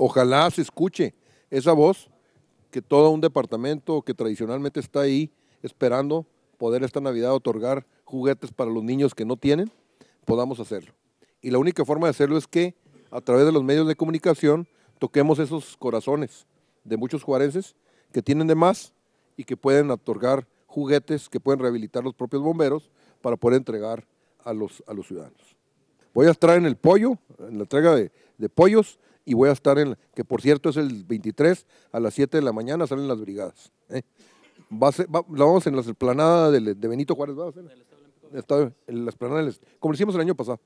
Ojalá se escuche esa voz que todo un departamento que tradicionalmente está ahí esperando poder esta Navidad otorgar juguetes para los niños que no tienen, podamos hacerlo. Y la única forma de hacerlo es que a través de los medios de comunicación toquemos esos corazones de muchos juarenses que tienen de más y que pueden otorgar juguetes que pueden rehabilitar los propios bomberos para poder entregar a los, ciudadanos. Voy a estar en el pollo, en la entrega de pollos, y voy a estar en, que por cierto es el 23 a las 7 de la mañana salen las brigadas. ¿eh? vamos en la esplanada de, Benito Juárez, ¿va En el Estado, en la como lo hicimos el año pasado.